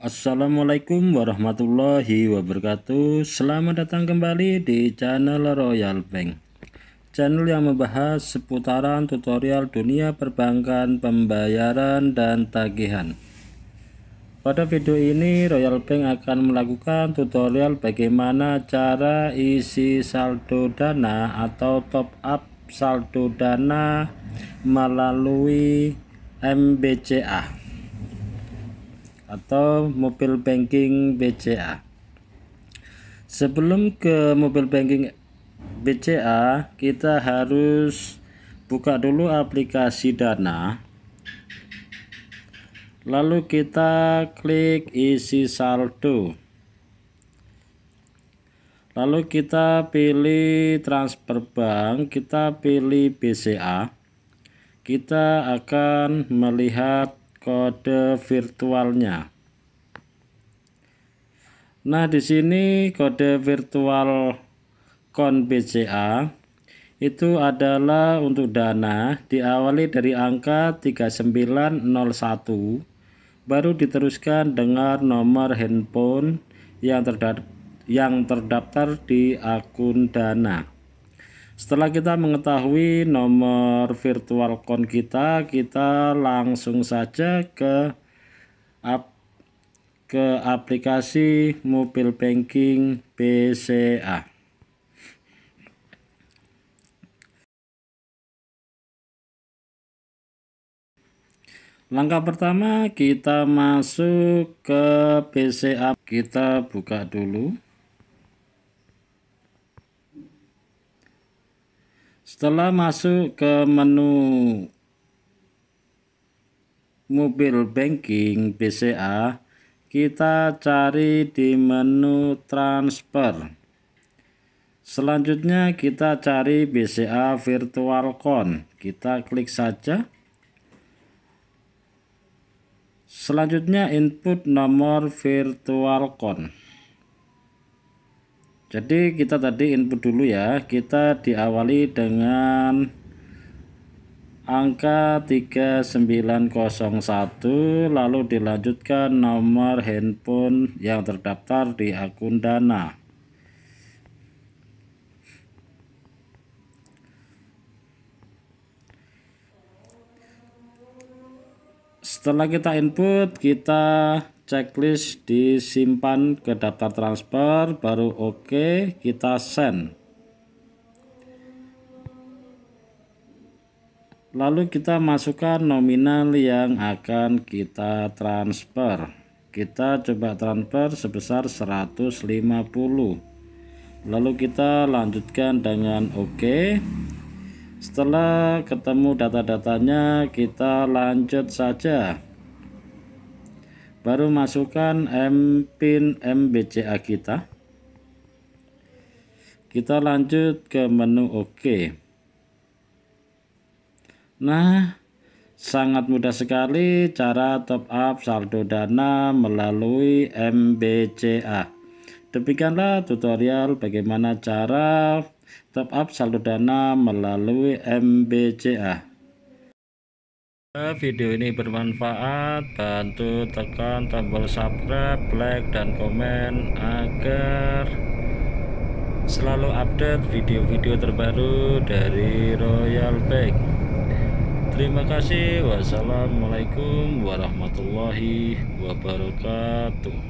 Assalamualaikum warahmatullahi wabarakatuh Selamat datang kembali di channel Royal Bank Channel yang membahas seputaran tutorial dunia perbankan, pembayaran, dan tagihan Pada video ini Royal Bank akan melakukan tutorial bagaimana cara isi saldo dana atau top up saldo dana melalui MBCA atau mobile banking BCA. Sebelum ke mobile banking BCA, kita harus buka dulu aplikasi Dana. Lalu kita klik isi saldo. Lalu kita pilih transfer bank, kita pilih BCA. Kita akan melihat kode virtualnya. Nah, di sini kode virtual kon BCA itu adalah untuk dana diawali dari angka 3901 baru diteruskan dengan nomor handphone yang terdaftar yang terdaftar di akun dana. Setelah kita mengetahui nomor virtual account kita, kita langsung saja ke ap, ke aplikasi mobile banking BCA. Langkah pertama kita masuk ke BCA. Kita buka dulu. Setelah masuk ke menu mobil banking BCA, kita cari di menu transfer. Selanjutnya kita cari BCA virtual account. Kita klik saja. Selanjutnya input nomor virtual account jadi kita tadi input dulu ya kita diawali dengan angka 3901 lalu dilanjutkan nomor handphone yang terdaftar di akun dana setelah kita input kita checklist disimpan ke daftar transfer baru oke okay, kita send lalu kita masukkan nominal yang akan kita transfer kita coba transfer sebesar 150 lalu kita lanjutkan dengan oke okay. setelah ketemu data-datanya kita lanjut saja baru masukkan mpin mbca kita kita lanjut ke menu ok nah sangat mudah sekali cara top up saldo dana melalui mbca demikianlah tutorial bagaimana cara top up saldo dana melalui mbca Eh, video ini bermanfaat bantu tekan tombol subscribe like dan komen agar selalu update video-video terbaru dari Royal Bank terima kasih wassalamualaikum warahmatullahi wabarakatuh